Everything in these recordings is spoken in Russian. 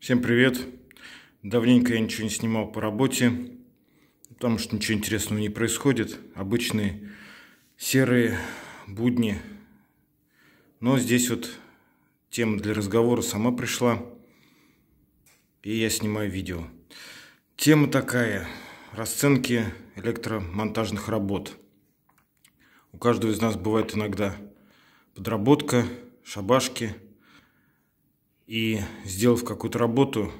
Всем привет! Давненько я ничего не снимал по работе, потому что ничего интересного не происходит. Обычные серые будни. Но здесь вот тема для разговора сама пришла, и я снимаю видео. Тема такая – расценки электромонтажных работ. У каждого из нас бывает иногда подработка, шабашки – и сделав какую-то работу,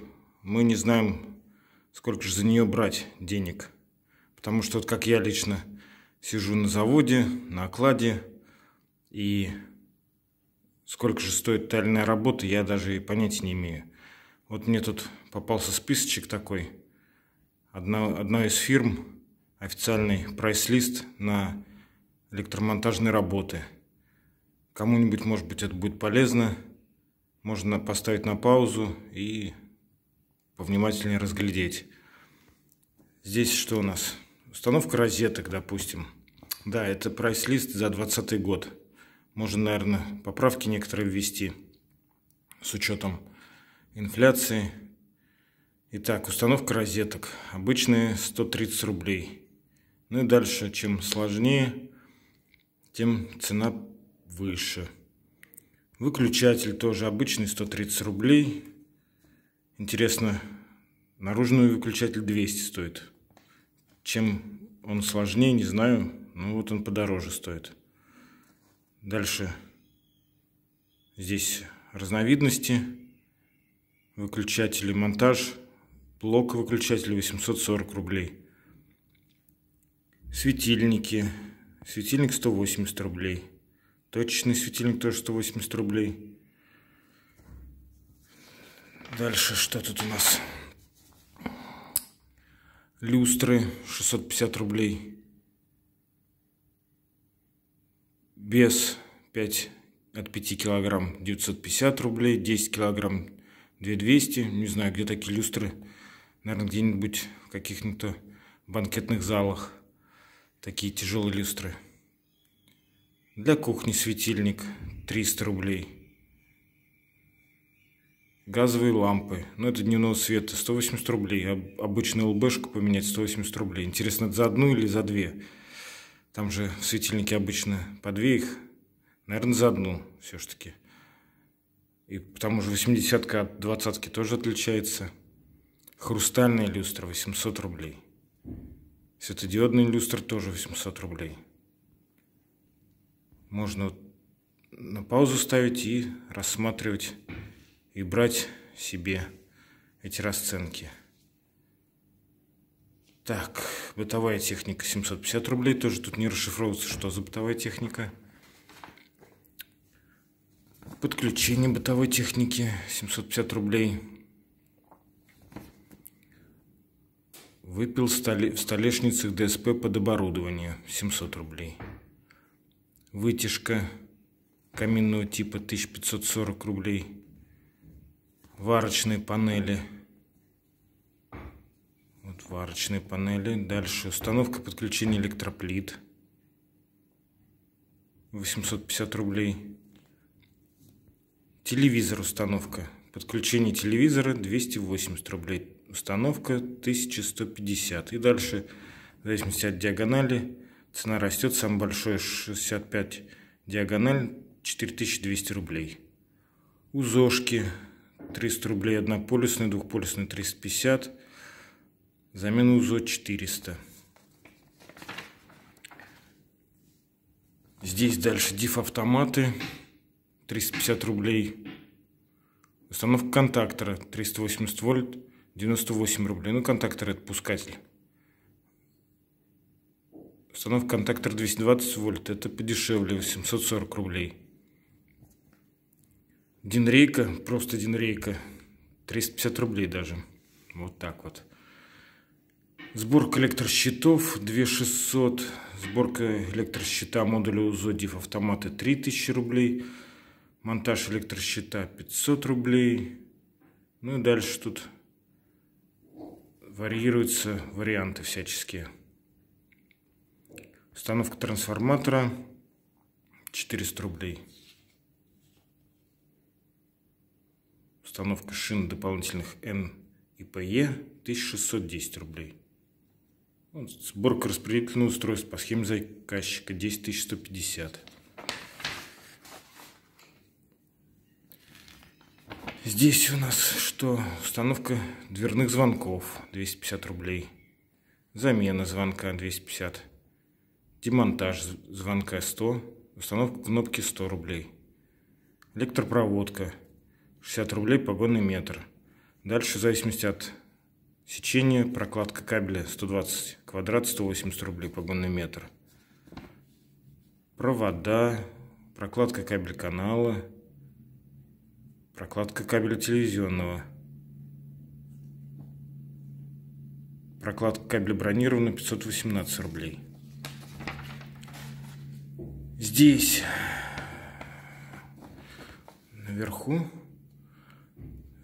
мы не знаем, сколько же за нее брать денег. Потому что вот как я лично сижу на заводе, на окладе, и сколько же стоит тальная работа, я даже и понятия не имею. Вот мне тут попался списочек такой. Одна, одна из фирм, официальный прайс-лист на электромонтажные работы. Кому-нибудь, может быть, это будет полезно – можно поставить на паузу и повнимательнее разглядеть. Здесь что у нас? Установка розеток, допустим. Да, это прайс-лист за 2020 год. Можно, наверное, поправки некоторые ввести с учетом инфляции. Итак, установка розеток. Обычные 130 рублей. Ну и дальше, чем сложнее, тем цена выше. Выключатель тоже обычный, 130 рублей. Интересно, наружный выключатель 200 стоит. Чем он сложнее, не знаю. но вот он подороже стоит. Дальше здесь разновидности. Выключатели, монтаж. Блок выключателя 840 рублей. Светильники. Светильник 180 рублей. Точечный светильник тоже 180 рублей. Дальше что тут у нас? Люстры 650 рублей. Без 5 от 5 килограмм 950 рублей, 10 килограмм 2200. Не знаю, где такие люстры. Наверное, где-нибудь в каких-нибудь банкетных залах. Такие тяжелые люстры. Для кухни светильник 300 рублей. Газовые лампы. Ну, это дневного света. 180 рублей. Обычную ЛБшку поменять 180 рублей. Интересно, за одну или за две? Там же в светильнике обычно по две их. Наверное, за одну все-таки. И потому же 80-ка от 20 тоже отличается. Хрустальная люстра 800 рублей. Светодиодная люстра тоже 800 рублей можно на паузу ставить и рассматривать и брать себе эти расценки. Так, бытовая техника 750 рублей. Тоже тут не расшифровывается, что за бытовая техника. Подключение бытовой техники 750 рублей. Выпил в столешницах ДСП под оборудование 700 рублей. Вытяжка каминного типа 1540 рублей. Варочные панели. Вот варочные панели. Дальше установка подключения электроплит. 850 рублей. Телевизор установка. Подключение телевизора 280 рублей. Установка 1150. И дальше, в зависимости от диагонали, Цена растет, самый большой 65 диагональ 4200 рублей. У Зошки 300 рублей однополюсный, двухполюсный 350. Замена УЗО 400. Здесь дальше диф автоматы 350 рублей. Установка контактора 380 вольт 98 рублей. Ну, контактор пускатель Установка контактора 220 вольт. Это подешевле, 840 рублей. Динрейка, просто динрейка. 350 рублей даже. Вот так вот. Сборка электрощитов 2600. Сборка электрощита модуля УЗО ДИФ автомата 3000 рублей. Монтаж электрощита 500 рублей. Ну и дальше тут варьируются варианты всяческие. Установка трансформатора 400 рублей. Установка шин дополнительных М и ПЕ 1610 рублей. Сборка распределительного устройства по схеме заказчика 10150. Здесь у нас что? Установка дверных звонков 250 рублей. Замена звонка 250 демонтаж звонка 100, установка кнопки 100 рублей, электропроводка 60 рублей погонный метр. Дальше, в зависимости от сечения, прокладка кабеля 120 квадрат, 180 рублей погонный метр. Провода, прокладка кабеля канала, прокладка кабеля телевизионного, прокладка кабеля бронированного 518 рублей здесь, наверху,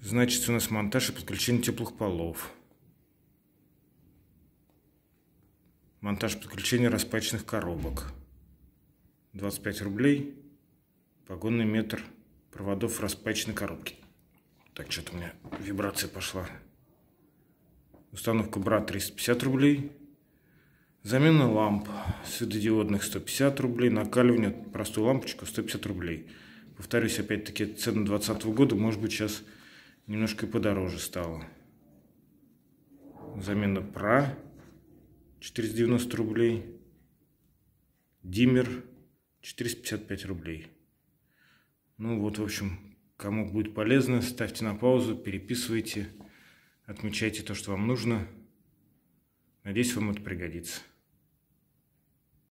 значит у нас монтаж и подключение теплых полов. Монтаж подключения распаченных коробок. 25 рублей. Погонный метр проводов распаченной коробки. Так, что-то у меня вибрация пошла. Установка БРА 350 рублей. Замена ламп светодиодных 150 рублей, накаливание простую лампочку 150 рублей. Повторюсь, опять-таки, цены 2020 года, может быть, сейчас немножко подороже стало. Замена ПРА 490 рублей. Диммер 455 рублей. Ну вот, в общем, кому будет полезно, ставьте на паузу, переписывайте, отмечайте то, что вам нужно. Надеюсь, вам это пригодится.